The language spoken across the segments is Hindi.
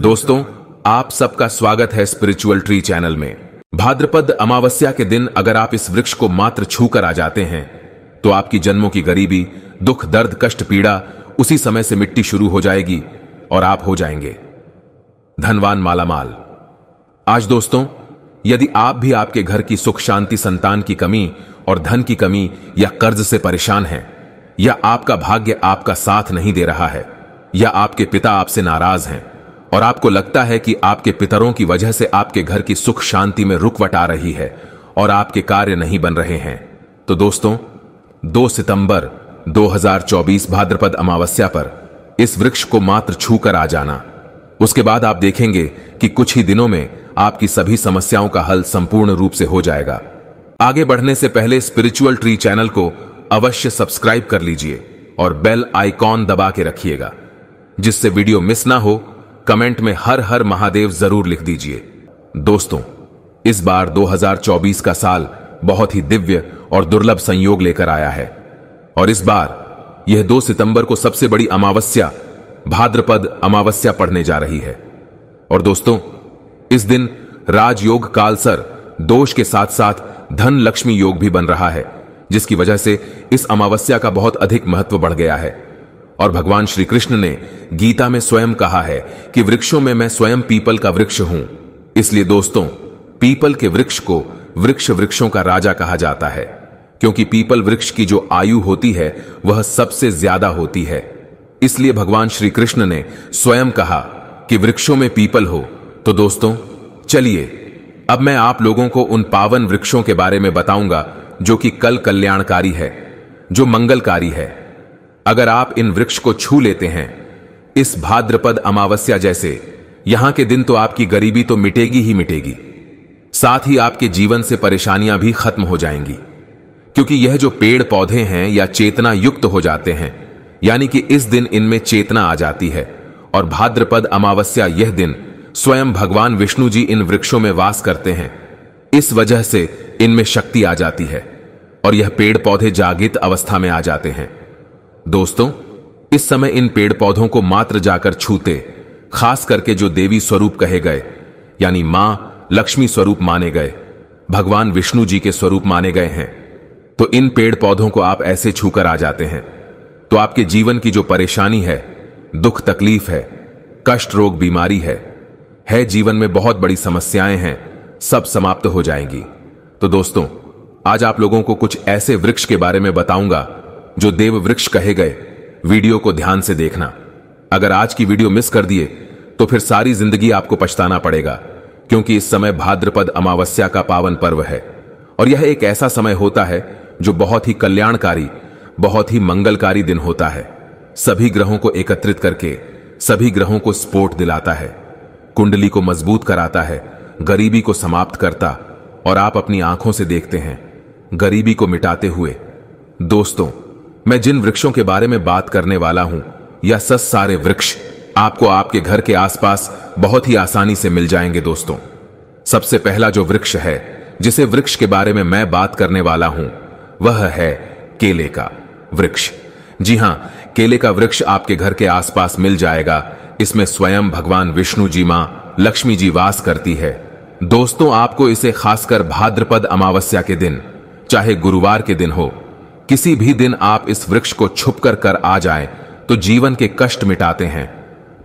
दोस्तों आप सबका स्वागत है स्पिरिचुअल ट्री चैनल में भाद्रपद अमावस्या के दिन अगर आप इस वृक्ष को मात्र छूकर आ जाते हैं तो आपकी जन्मों की गरीबी दुख दर्द कष्ट पीड़ा उसी समय से मिट्टी शुरू हो जाएगी और आप हो जाएंगे धनवान मालामाल आज दोस्तों यदि आप भी आपके घर की सुख शांति संतान की कमी और धन की कमी या कर्ज से परेशान हैं या आपका भाग्य आपका साथ नहीं दे रहा है या आपके पिता आपसे नाराज हैं और आपको लगता है कि आपके पितरों की वजह से आपके घर की सुख शांति में रुकवट आ रही है और आपके कार्य नहीं बन रहे हैं तो दोस्तों 2 सितंबर 2024 भाद्रपद अमावस्या पर इस वृक्ष को मात्र छू कर आ जाना उसके बाद आप देखेंगे कि कुछ ही दिनों में आपकी सभी समस्याओं का हल संपूर्ण रूप से हो जाएगा आगे बढ़ने से पहले स्पिरिचुअल ट्री चैनल को अवश्य सब्सक्राइब कर लीजिए और बेल आइकॉन दबा के रखिएगा जिससे वीडियो मिस ना हो कमेंट में हर हर महादेव जरूर लिख दीजिए दोस्तों इस बार 2024 का साल बहुत ही दिव्य और दुर्लभ संयोग लेकर आया है और इस बार यह 2 सितंबर को सबसे बड़ी अमावस्या भाद्रपद अमावस्या पढ़ने जा रही है और दोस्तों इस दिन राजयोग कालसर दोष के साथ साथ धन लक्ष्मी योग भी बन रहा है जिसकी वजह से इस अमावस्या का बहुत अधिक महत्व बढ़ गया है और भगवान श्री कृष्ण ने गीता में स्वयं कहा है कि वृक्षों में मैं स्वयं पीपल का वृक्ष हूं इसलिए दोस्तों पीपल के वृक्ष को वृक्ष वृक्षों का राजा कहा जाता है क्योंकि पीपल वृक्ष की जो आयु होती है वह सबसे ज्यादा होती है इसलिए भगवान श्री कृष्ण ने स्वयं कहा कि वृक्षों में पीपल हो तो दोस्तों चलिए अब मैं आप लोगों को उन पावन वृक्षों के बारे में बताऊंगा जो कि कल कल्याणकारी है जो मंगलकारी है अगर आप इन वृक्ष को छू लेते हैं इस भाद्रपद अमावस्या जैसे यहां के दिन तो आपकी गरीबी तो मिटेगी ही मिटेगी साथ ही आपके जीवन से परेशानियां भी खत्म हो जाएंगी क्योंकि यह जो पेड़ पौधे हैं या चेतना युक्त हो जाते हैं यानी कि इस दिन इनमें चेतना आ जाती है और भाद्रपद अमावस्या यह दिन स्वयं भगवान विष्णु जी इन वृक्षों में वास करते हैं इस वजह से इनमें शक्ति आ जाती है और यह पेड़ पौधे जागृत अवस्था में आ जाते हैं दोस्तों इस समय इन पेड़ पौधों को मात्र जाकर छूते खास करके जो देवी स्वरूप कहे गए यानी मां लक्ष्मी स्वरूप माने गए भगवान विष्णु जी के स्वरूप माने गए हैं तो इन पेड़ पौधों को आप ऐसे छूकर आ जाते हैं तो आपके जीवन की जो परेशानी है दुख तकलीफ है कष्ट रोग बीमारी है है जीवन में बहुत बड़ी समस्याएं हैं सब समाप्त हो जाएंगी तो दोस्तों आज आप लोगों को कुछ ऐसे वृक्ष के बारे में बताऊंगा जो देव वृक्ष कहे गए वीडियो को ध्यान से देखना अगर आज की वीडियो मिस कर दिए तो फिर सारी जिंदगी आपको पछताना पड़ेगा क्योंकि इस समय भाद्रपद अमावस्या का पावन पर्व है और यह एक ऐसा समय होता है जो बहुत ही कल्याणकारी बहुत ही मंगलकारी दिन होता है सभी ग्रहों को एकत्रित करके सभी ग्रहों को स्पोर्ट दिलाता है कुंडली को मजबूत कराता है गरीबी को समाप्त करता और आप अपनी आंखों से देखते हैं गरीबी को मिटाते हुए दोस्तों मैं जिन वृक्षों के बारे में बात करने वाला हूं या सस सारे वृक्ष आपको आपके घर के आसपास बहुत ही आसानी से मिल जाएंगे दोस्तों सबसे पहला जो वृक्ष है जिसे वृक्ष के बारे में मैं बात करने वाला हूं वह है केले का वृक्ष जी हां केले का वृक्ष आपके घर के आसपास मिल जाएगा इसमें स्वयं भगवान विष्णु जी मां लक्ष्मी जी वास करती है दोस्तों आपको इसे खासकर भाद्रपद अमावस्या के दिन चाहे गुरुवार के दिन हो किसी भी दिन आप इस वृक्ष को छुप कर कर आ जाए तो जीवन के कष्ट मिटाते हैं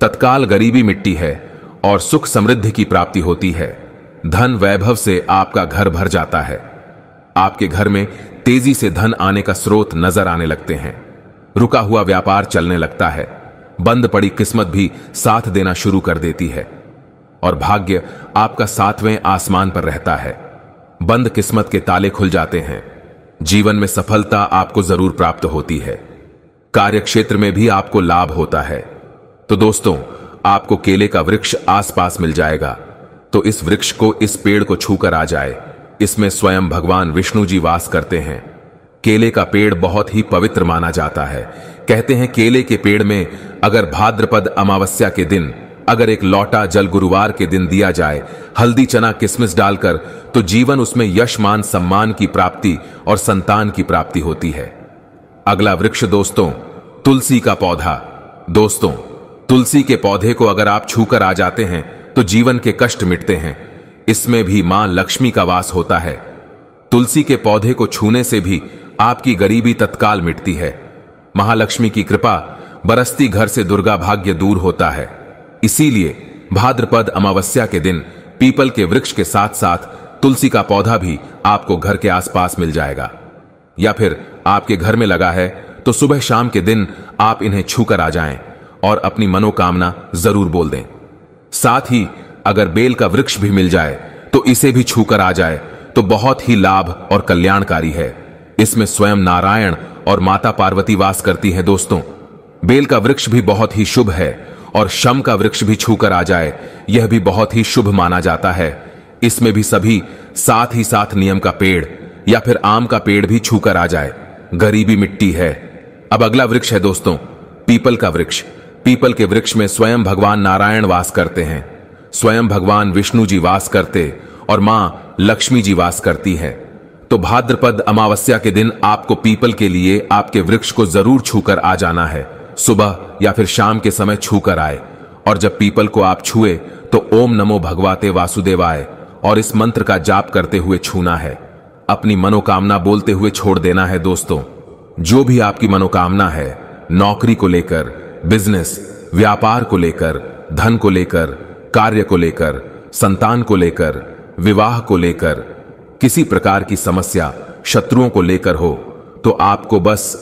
तत्काल गरीबी मिट्टी है और सुख समृद्धि की प्राप्ति होती है धन वैभव से आपका घर भर जाता है आपके घर में तेजी से धन आने का स्रोत नजर आने लगते हैं रुका हुआ व्यापार चलने लगता है बंद पड़ी किस्मत भी साथ देना शुरू कर देती है और भाग्य आपका सातवें आसमान पर रहता है बंद किस्मत के ताले खुल जाते हैं जीवन में सफलता आपको जरूर प्राप्त होती है कार्य क्षेत्र में भी आपको लाभ होता है तो दोस्तों आपको केले का वृक्ष आसपास मिल जाएगा तो इस वृक्ष को इस पेड़ को छूकर आ जाए इसमें स्वयं भगवान विष्णु जी वास करते हैं केले का पेड़ बहुत ही पवित्र माना जाता है कहते हैं केले के पेड़ में अगर भाद्रपद अमावस्या के दिन अगर एक लौटा जल गुरुवार के दिन दिया जाए हल्दी चना किसमिस डालकर तो जीवन उसमें यश मान सम्मान की प्राप्ति और संतान की प्राप्ति होती है अगला वृक्ष दोस्तों तुलसी का पौधा दोस्तों तुलसी के पौधे को अगर आप छूकर आ जाते हैं तो जीवन के कष्ट मिटते हैं इसमें भी मां लक्ष्मी का वास होता है तुलसी के पौधे को छूने से भी आपकी गरीबी तत्काल मिटती है महालक्ष्मी की कृपा बरसती घर से दुर्गा भाग्य दूर होता है इसीलिए भाद्रपद अमावस्या के दिन पीपल के वृक्ष के साथ साथ तुलसी का पौधा भी आपको घर के आसपास मिल जाएगा या फिर आपके घर में लगा है तो सुबह शाम के दिन आप इन्हें छूकर आ जाएं और अपनी मनोकामना जरूर बोल दें साथ ही अगर बेल का वृक्ष भी मिल जाए तो इसे भी छूकर आ जाए तो बहुत ही लाभ और कल्याणकारी है इसमें स्वयं नारायण और माता पार्वती वास करती हैं दोस्तों बेल का वृक्ष भी बहुत ही शुभ है और शम का वृक्ष भी छूकर आ जाए यह भी बहुत ही शुभ माना जाता है इसमें भी सभी साथ ही साथ नियम का पेड़ या फिर आम का पेड़ भी छूकर आ जाए गरीबी मिट्टी है अब अगला वृक्ष है दोस्तों पीपल का वृक्ष पीपल के वृक्ष में स्वयं भगवान नारायण वास करते हैं स्वयं भगवान विष्णु जी वास करते और मां लक्ष्मी जी वास करती है तो भाद्रपद अमावस्या के दिन आपको पीपल के लिए आपके वृक्ष को जरूर छूकर आ जाना है सुबह या फिर शाम के समय छू कर आए और जब पीपल को आप छुए तो ओम नमो भगवाते वासुदेवाय और इस मंत्र का जाप करते हुए छूना है अपनी मनोकामना बोलते हुए छोड़ देना है दोस्तों जो भी आपकी मनोकामना है नौकरी को लेकर बिजनेस व्यापार को लेकर धन को लेकर कार्य को लेकर संतान को लेकर विवाह को लेकर किसी प्रकार की समस्या शत्रुओं को लेकर हो तो आपको बस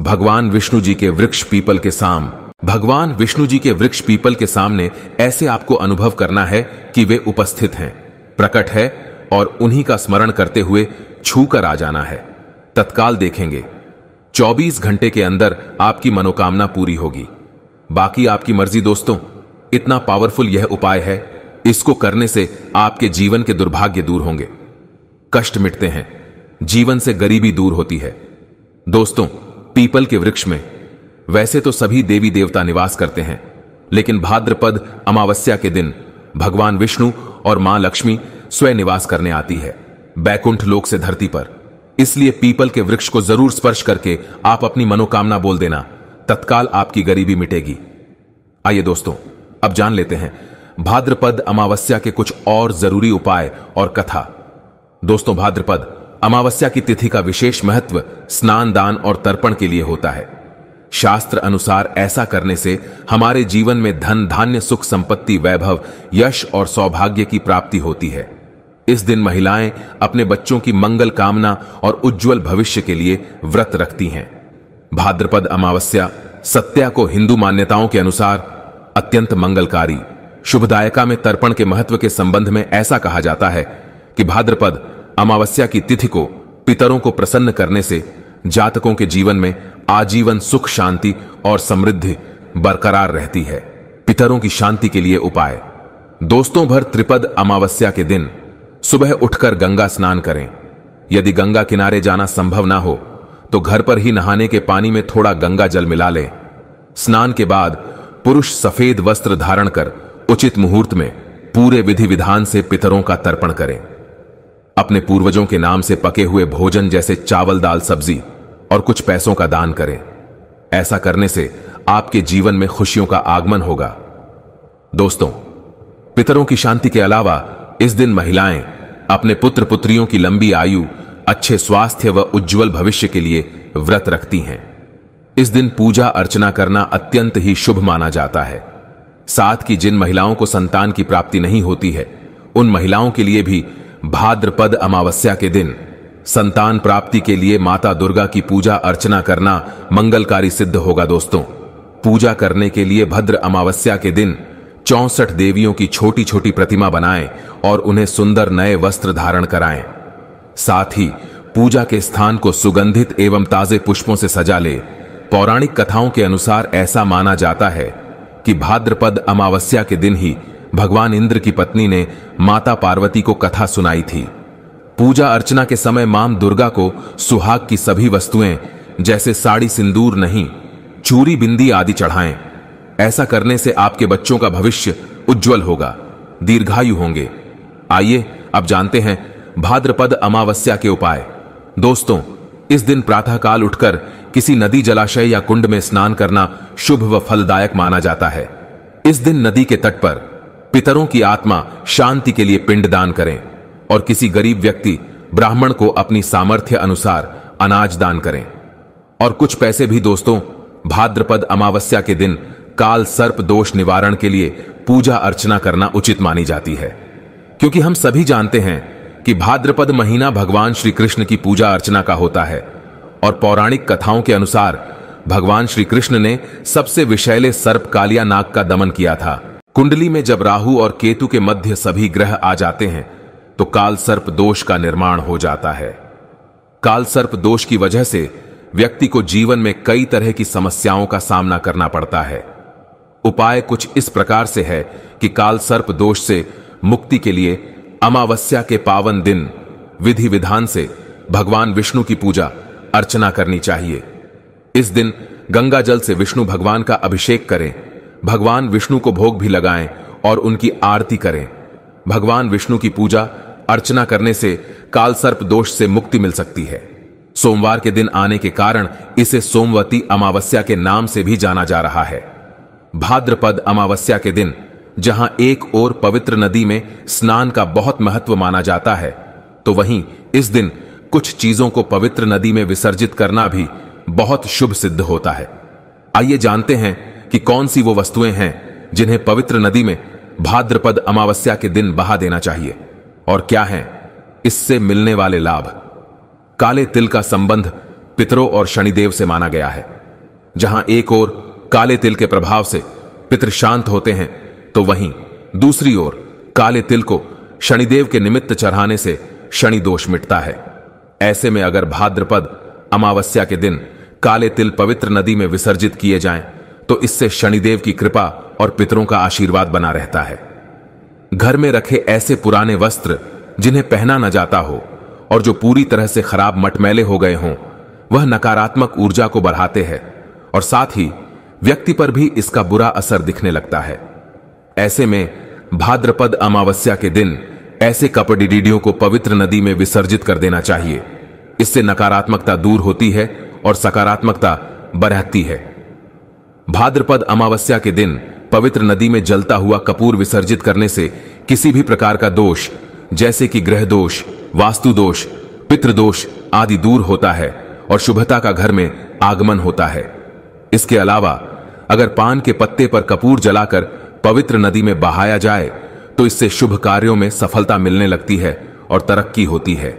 भगवान विष्णु जी के वृक्ष पीपल के साम भगवान विष्णु जी के वृक्ष पीपल के सामने ऐसे आपको अनुभव करना है कि वे उपस्थित हैं प्रकट है और उन्हीं का स्मरण करते हुए छू कर आ जाना है तत्काल देखेंगे 24 घंटे के अंदर आपकी मनोकामना पूरी होगी बाकी आपकी मर्जी दोस्तों इतना पावरफुल यह उपाय है इसको करने से आपके जीवन के दुर्भाग्य दूर होंगे कष्ट मिटते हैं जीवन से गरीबी दूर होती है दोस्तों पीपल के वृक्ष में वैसे तो सभी देवी देवता निवास करते हैं लेकिन भाद्रपद अमावस्या के दिन भगवान विष्णु और मां लक्ष्मी स्वयं निवास करने आती है बैकुंठ लोक से धरती पर इसलिए पीपल के वृक्ष को जरूर स्पर्श करके आप अपनी मनोकामना बोल देना तत्काल आपकी गरीबी मिटेगी आइए दोस्तों अब जान लेते हैं भाद्रपद अमावस्या के कुछ और जरूरी उपाय और कथा दोस्तों भाद्रपद अमावस्या की तिथि का विशेष महत्व स्नान दान और तर्पण के लिए होता है शास्त्र अनुसार ऐसा करने से हमारे जीवन में धन धान्य सुख संपत्ति वैभव यश और सौभाग्य की प्राप्ति होती है इस दिन महिलाएं अपने बच्चों की मंगल कामना और उज्जवल भविष्य के लिए व्रत रखती हैं भाद्रपद अमावस्या सत्या को हिंदू मान्यताओं के अनुसार अत्यंत मंगलकारी शुभदायका में तर्पण के महत्व के संबंध में ऐसा कहा जाता है कि भाद्रपद अमावस्या की तिथि को पितरों को प्रसन्न करने से जातकों के जीवन में आजीवन सुख शांति और समृद्धि बरकरार रहती है पितरों की शांति के लिए उपाय दोस्तों भर त्रिपद अमावस्या के दिन सुबह उठकर गंगा स्नान करें यदि गंगा किनारे जाना संभव ना हो तो घर पर ही नहाने के पानी में थोड़ा गंगा जल मिला लें स्नान के बाद पुरुष सफेद वस्त्र धारण कर उचित मुहूर्त में पूरे विधि विधान से पितरों का तर्पण करें अपने पूर्वजों के नाम से पके हुए भोजन जैसे चावल दाल सब्जी और कुछ पैसों का दान करें ऐसा करने से आपके जीवन में खुशियों का आगमन होगा दोस्तों पितरों की शांति के अलावा इस दिन महिलाएं अपने पुत्र पुत्रियों की लंबी आयु अच्छे स्वास्थ्य व उज्जवल भविष्य के लिए व्रत रखती हैं इस दिन पूजा अर्चना करना अत्यंत ही शुभ माना जाता है साथ की जिन महिलाओं को संतान की प्राप्ति नहीं होती है उन महिलाओं के लिए भी भाद्रपद अमावस्या के दिन संतान प्राप्ति के लिए माता दुर्गा की पूजा अर्चना करना मंगलकारी सिद्ध होगा दोस्तों पूजा करने के लिए भद्र अमावस्या के दिन चौसठ देवियों की छोटी छोटी प्रतिमा बनाएं और उन्हें सुंदर नए वस्त्र धारण कराएं साथ ही पूजा के स्थान को सुगंधित एवं ताजे पुष्पों से सजा ले पौराणिक कथाओं के अनुसार ऐसा माना जाता है कि भाद्रपद अमावस्या के दिन ही भगवान इंद्र की पत्नी ने माता पार्वती को कथा सुनाई थी पूजा अर्चना के समय माम दुर्गा को सुहाग की सभी वस्तुएं जैसे साड़ी सिंदूर नहीं चूरी बिंदी आदि चढ़ाएं ऐसा करने से आपके बच्चों का भविष्य उज्जवल होगा दीर्घायु होंगे आइए अब जानते हैं भाद्रपद अमावस्या के उपाय दोस्तों इस दिन प्रातःकाल उठकर किसी नदी जलाशय या कुंड में स्नान करना शुभ व फलदायक माना जाता है इस दिन नदी के तट पर पितरों की आत्मा शांति के लिए पिंडदान करें और किसी गरीब व्यक्ति ब्राह्मण को अपनी सामर्थ्य अनुसार अनाज दान करें और कुछ पैसे भी दोस्तों भाद्रपद अमावस्या के दिन काल सर्प दोष निवारण के लिए पूजा अर्चना करना उचित मानी जाती है क्योंकि हम सभी जानते हैं कि भाद्रपद महीना भगवान श्री कृष्ण की पूजा अर्चना का होता है और पौराणिक कथाओं के अनुसार भगवान श्री कृष्ण ने सबसे विषैले सर्प कालिया नाग का दमन किया था कुंडली में जब राहु और केतु के मध्य सभी ग्रह आ जाते हैं तो काल सर्प दोष का निर्माण हो जाता है काल सर्प दोष की वजह से व्यक्ति को जीवन में कई तरह की समस्याओं का सामना करना पड़ता है उपाय कुछ इस प्रकार से है कि काल सर्प दोष से मुक्ति के लिए अमावस्या के पावन दिन विधि विधान से भगवान विष्णु की पूजा अर्चना करनी चाहिए इस दिन गंगा जल से विष्णु भगवान का अभिषेक करें भगवान विष्णु को भोग भी लगाएं और उनकी आरती करें भगवान विष्णु की पूजा अर्चना करने से कालसर्प दोष से मुक्ति मिल सकती है सोमवार के दिन आने के कारण इसे सोमवती अमावस्या के नाम से भी जाना जा रहा है भाद्रपद अमावस्या के दिन जहां एक और पवित्र नदी में स्नान का बहुत महत्व माना जाता है तो वहीं इस दिन कुछ चीजों को पवित्र नदी में विसर्जित करना भी बहुत शुभ सिद्ध होता है आइए जानते हैं कि कौन सी वो वस्तुएं हैं जिन्हें पवित्र नदी में भाद्रपद अमावस्या के दिन बहा देना चाहिए और क्या है इससे मिलने वाले लाभ काले तिल का संबंध पितरों और शनिदेव से माना गया है जहां एक ओर काले तिल के प्रभाव से पितृ शांत होते हैं तो वहीं दूसरी ओर काले तिल को शनिदेव के निमित्त चढ़ाने से शनि दोष मिटता है ऐसे में अगर भाद्रपद अमावस्या के दिन काले तिल पवित्र नदी में विसर्जित किए जाएं तो इससे शनिदेव की कृपा और पितरों का आशीर्वाद बना रहता है घर में रखे ऐसे पुराने वस्त्र जिन्हें पहना न जाता हो और जो पूरी तरह से खराब मटमैले हो गए हों वह नकारात्मक ऊर्जा को बढ़ाते हैं और साथ ही व्यक्ति पर भी इसका बुरा असर दिखने लगता है ऐसे में भाद्रपद अमावस्या के दिन ऐसे कपडीडीडियों को पवित्र नदी में विसर्जित कर देना चाहिए इससे नकारात्मकता दूर होती है और सकारात्मकता बढ़ती है भाद्रपद अमावस्या के दिन पवित्र नदी में जलता हुआ कपूर विसर्जित करने से किसी भी प्रकार का दोष जैसे कि ग्रह दोष वास्तु दोष पितृदोष आदि दूर होता है और शुभता का घर में आगमन होता है इसके अलावा अगर पान के पत्ते पर कपूर जलाकर पवित्र नदी में बहाया जाए तो इससे शुभ कार्यों में सफलता मिलने लगती है और तरक्की होती है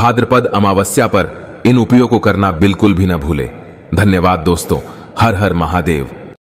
भाद्रपद अमावस्या पर इन उपयोग को करना बिल्कुल भी न भूले धन्यवाद दोस्तों हर हर महादेव